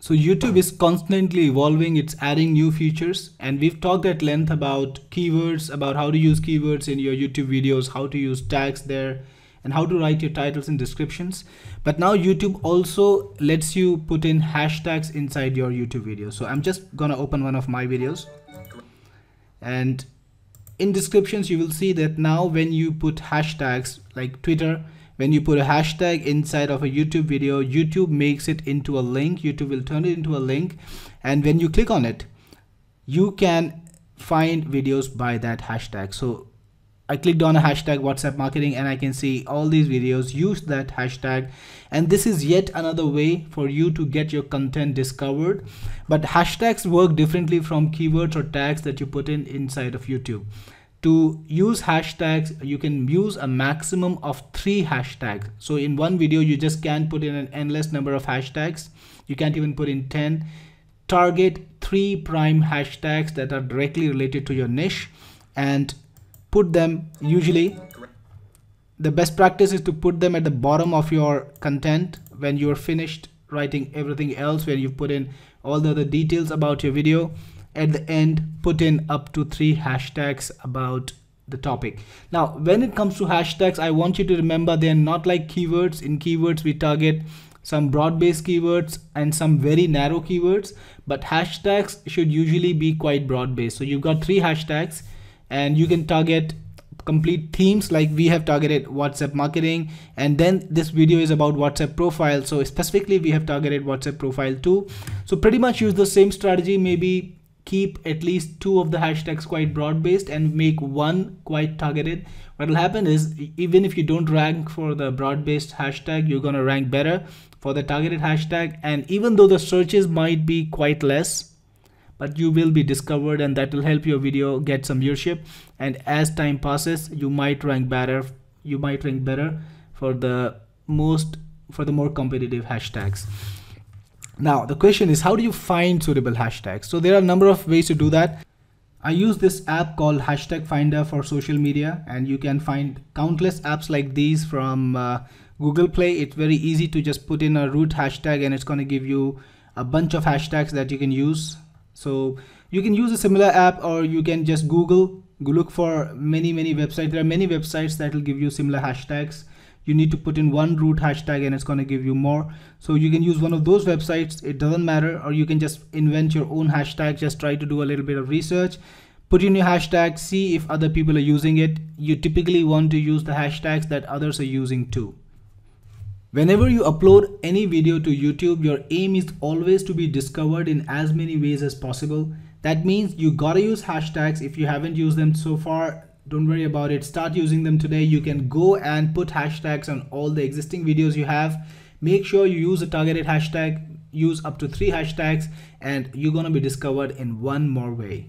So YouTube is constantly evolving, it's adding new features and we've talked at length about keywords, about how to use keywords in your YouTube videos, how to use tags there and how to write your titles and descriptions. But now YouTube also lets you put in hashtags inside your YouTube video. So I'm just gonna open one of my videos and in descriptions you will see that now when you put hashtags like Twitter when you put a hashtag inside of a YouTube video YouTube makes it into a link YouTube will turn it into a link and when you click on it you can find videos by that hashtag so I clicked on a hashtag WhatsApp marketing and I can see all these videos use that hashtag and this is yet another way for you to get your content discovered but hashtags work differently from keywords or tags that you put in inside of YouTube to use hashtags you can use a maximum of three hashtags so in one video you just can't put in an endless number of hashtags you can't even put in 10 target three prime hashtags that are directly related to your niche and put them usually the best practice is to put them at the bottom of your content when you're finished writing everything else where you put in all the other details about your video at the end put in up to three hashtags about the topic now when it comes to hashtags i want you to remember they're not like keywords in keywords we target some broad-based keywords and some very narrow keywords but hashtags should usually be quite broad-based so you've got three hashtags and you can target complete themes like we have targeted WhatsApp marketing and then this video is about WhatsApp profile so specifically we have targeted WhatsApp profile too so pretty much use the same strategy maybe keep at least two of the hashtags quite broad based and make one quite targeted what will happen is even if you don't rank for the broad based hashtag you're gonna rank better for the targeted hashtag and even though the searches might be quite less but you will be discovered and that will help your video get some viewership and as time passes you might rank better you might rank better for the most for the more competitive hashtags now the question is how do you find suitable hashtags so there are a number of ways to do that I use this app called hashtag finder for social media and you can find countless apps like these from uh, Google Play. It's very easy to just put in a root hashtag and it's going to give you a bunch of hashtags that you can use so you can use a similar app or you can just Google, look for many, many websites. There are many websites that will give you similar hashtags. You need to put in one root hashtag and it's going to give you more. So you can use one of those websites. It doesn't matter. Or you can just invent your own hashtag. Just try to do a little bit of research. Put in your hashtag, see if other people are using it. You typically want to use the hashtags that others are using too. Whenever you upload any video to YouTube, your aim is always to be discovered in as many ways as possible. That means you gotta use hashtags. If you haven't used them so far, don't worry about it. Start using them today. You can go and put hashtags on all the existing videos you have. Make sure you use a targeted hashtag, use up to three hashtags, and you're gonna be discovered in one more way.